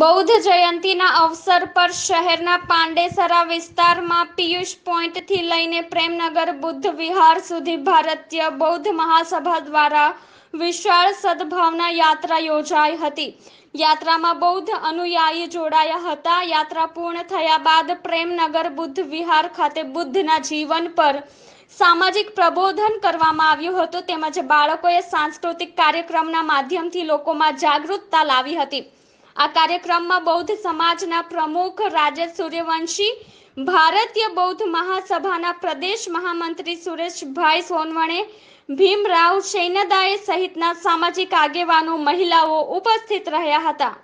બૌદ્ધ જયંતિના અવસર પર શહેરના પાંડેસરા વિસ્તારમાં પિયુષ પોઈન્ટથી લઈને પ્રેમનગર બુદ્ધ વિહાર સુધી ભારતીય બૌદ્ધ મહાસભા દ્વારા વિશાળ સદભાવના યાત્રા યોજાઈ હતી યાત્રામાં બૌદ્ધ અનુયાયી જોડાયા હતા યાત્રા પૂર્ણ થયા બાદ પ્રેમનગર બુદ્ધ વિહાર ખાતે બુદ્ધના જીવન પર સામાજિક પ્રબોધન કરવામાં આવ્યું હતું તેમજ બાળકોએ સાંસ્કૃતિક કાર્યક્રમના માધ્યમથી લોકોમાં જાગૃતતા લાવી હતી આ કાર્યક્રમમાં બૌદ્ધ સમાજના પ્રમુખ રાજેશ સૂર્યવંશી ભારતીય બૌદ્ધ મહાસભાના પ્રદેશ મહામંત્રી સુરેશભાઈ સોનવણે ભીમરાવ સૈનદાએ સહિતના સામાજિક આગેવાનો મહિલાઓ ઉપસ્થિત રહ્યા હતા